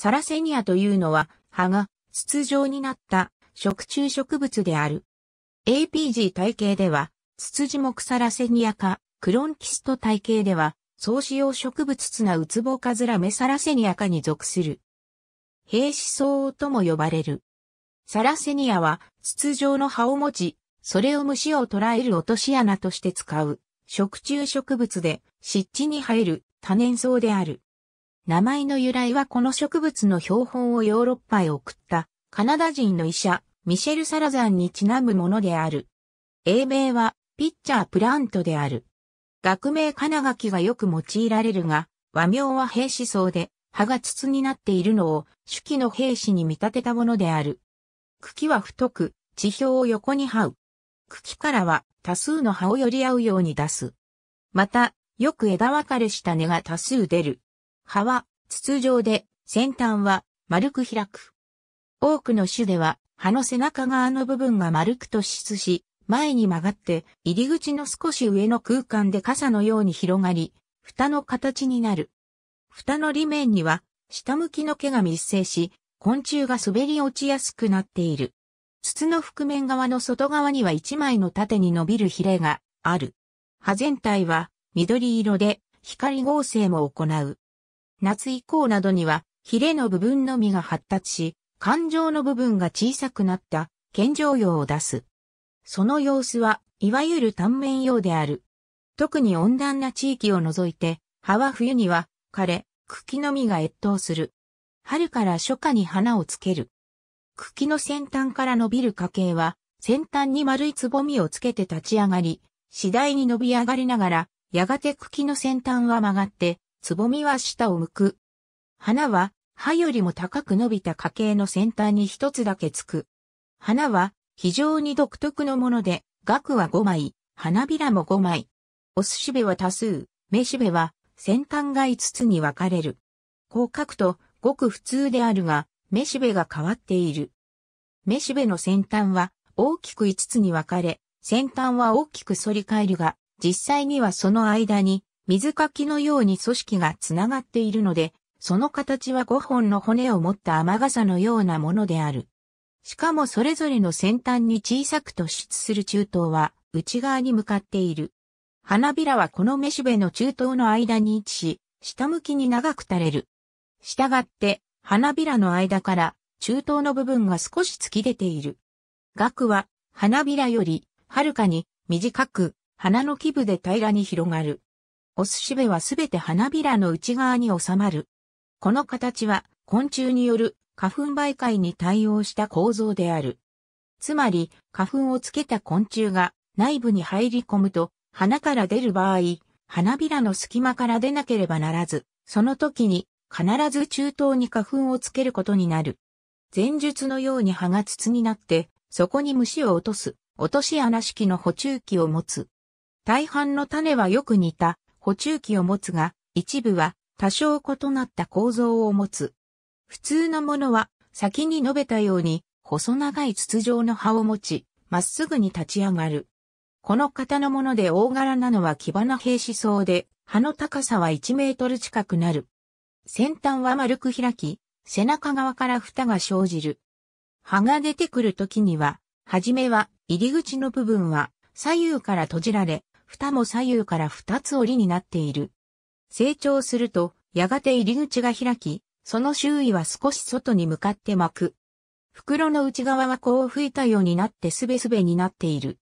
サラセニアというのは、葉が筒状になった食虫植物である。APG 体系では、筒ツ木サラセニア科、クロンキスト体系では、総使用植物ツナウツボカズラメサラセニア科に属する。兵士草とも呼ばれる。サラセニアは筒状の葉を持ち、それを虫を捕らえる落とし穴として使う、食虫植物で湿地に生える多年草である。名前の由来はこの植物の標本をヨーロッパへ送ったカナダ人の医者、ミシェル・サラザンにちなむものである。英名はピッチャープラントである。学名カナガキがよく用いられるが、和名は兵士層で、葉が筒になっているのを手記の兵士に見立てたものである。茎は太く、地表を横に這う。茎からは多数の葉を寄り合うように出す。また、よく枝分かれした根が多数出る。葉は筒状で先端は丸く開く。多くの種では葉の背中側の部分が丸く突出し、前に曲がって入り口の少し上の空間で傘のように広がり、蓋の形になる。蓋の裏面には下向きの毛が密生し、昆虫が滑り落ちやすくなっている。筒の覆面側の外側には一枚の縦に伸びるヒレがある。葉全体は緑色で光合成も行う。夏以降などには、ヒレの部分のみが発達し、感情の部分が小さくなった、健常用を出す。その様子は、いわゆる単面用である。特に温暖な地域を除いて、葉は冬には、枯れ、茎のみが越冬する。春から初夏に花をつける。茎の先端から伸びる花茎は、先端に丸いつぼみをつけて立ち上がり、次第に伸び上がりながら、やがて茎の先端は曲がって、つぼみは下を向く。花は、葉よりも高く伸びた花茎の先端に一つだけつく。花は、非常に独特のもので、額は5枚、花びらも5枚。オスしべは多数、メしべは先端が5つに分かれる。こう書くと、ごく普通であるが、メしべが変わっている。メしべの先端は大きく5つに分かれ、先端は大きく反り返るが、実際にはその間に水かきのように組織がつながっているので、その形は5本の骨を持った雨傘のようなものである。しかもそれぞれの先端に小さく突出する中東は内側に向かっている。花びらはこのめしべの中東の間に位置し、下向きに長く垂れる。したがって、花びらの間から中東の部分が少し突き出ている。額は花びらよりはるかに短く、花の基部で平らに広がる。お寿司部はすべて花びらの内側に収まる。この形は昆虫による花粉媒介に対応した構造である。つまり、花粉をつけた昆虫が内部に入り込むと、花から出る場合、花びらの隙間から出なければならず、その時に必ず中東に花粉をつけることになる。前述のように葉が筒になって、そこに虫を落とす、落とし穴式の補充器を持つ。大半の種はよく似た補充器を持つが、一部は多少異なった構造を持つ。普通のものは、先に述べたように、細長い筒状の葉を持ち、まっすぐに立ち上がる。この型のもので大柄なのは木花兵士層で、葉の高さは1メートル近くなる。先端は丸く開き、背中側から蓋が生じる。葉が出てくる時には、はじめは入り口の部分は左右から閉じられ、蓋も左右から二つ折りになっている。成長すると、やがて入り口が開き、その周囲は少し外に向かって巻く。袋の内側はこう吹いたようになってすべすべになっている。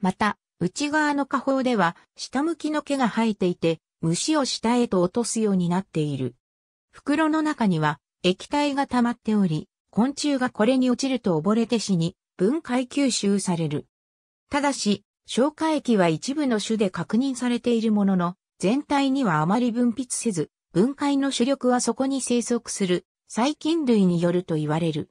また、内側の下方では下向きの毛が生えていて、虫を下へと落とすようになっている。袋の中には液体が溜まっており、昆虫がこれに落ちると溺れて死に、分解吸収される。ただし、消化液は一部の種で確認されているものの、全体にはあまり分泌せず、分解の主力はそこに生息する細菌類によると言われる。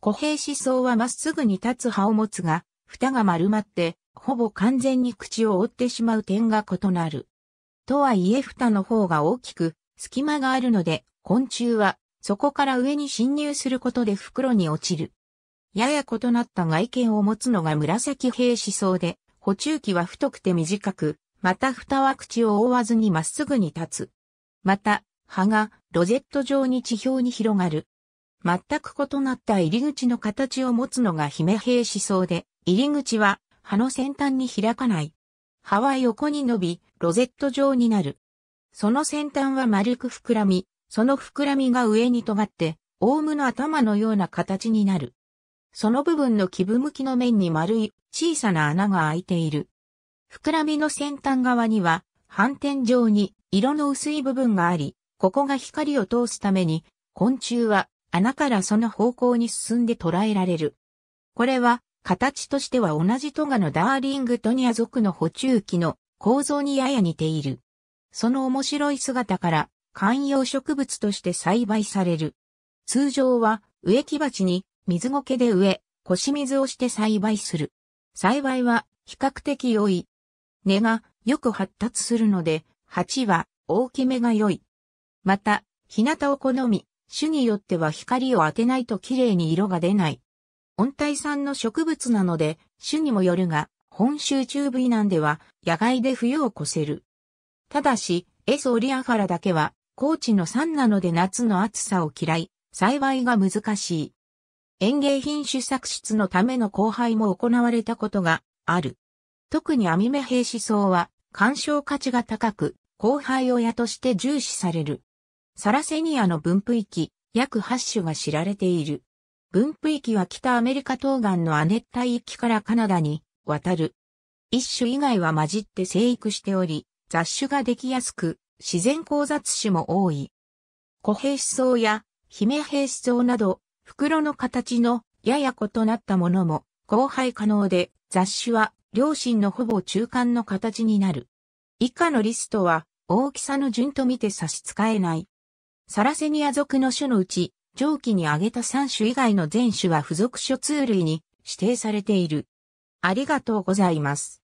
固兵思想はまっすぐに立つ葉を持つが、蓋が丸まって、ほぼ完全に口を覆ってしまう点が異なる。とはいえ蓋の方が大きく、隙間があるので、昆虫は、そこから上に侵入することで袋に落ちる。やや異なった外見を持つのが紫兵思想で、補中器は太くて短く、また蓋は口を覆わずにまっすぐに立つ。また、葉がロゼット状に地表に広がる。全く異なった入り口の形を持つのが姫兵思想で、入り口は葉の先端に開かない。葉は横に伸び、ロゼット状になる。その先端は丸く膨らみ、その膨らみが上に尖って、オウムの頭のような形になる。その部分の基部向きの面に丸い小さな穴が開いている。膨らみの先端側には反転状に色の薄い部分があり、ここが光を通すために昆虫は穴からその方向に進んで捉えられる。これは形としては同じトガのダーリングトニア族の補充器の構造にやや似ている。その面白い姿から観葉植物として栽培される。通常は植木鉢に水苔で植え、腰水をして栽培する。栽培は比較的良い。根がよく発達するので、鉢は大きめが良い。また、日向を好み、種によっては光を当てないと綺麗に色が出ない。温帯産の植物なので、種にもよるが、本州中部以南では野外で冬を越せる。ただし、エソリアファラだけは高地の山なので夏の暑さを嫌い、栽培が難しい。園芸品種作出のための交配も行われたことがある。特にアミメヘイシソウは鑑賞価値が高く、交配親として重視される。サラセニアの分布域、約8種が知られている。分布域は北アメリカ東岸の亜熱帯域からカナダに渡る。一種以外は混じって生育しており、雑種ができやすく、自然交雑種も多い。古平思想や姫平思想など、袋の形のやや異なったものも交配可能で雑種は両親のほぼ中間の形になる。以下のリストは大きさの順と見て差し支えない。サラセニア属の種のうち、上記に挙げた3種以外の全種は付属諸通類に指定されている。ありがとうございます。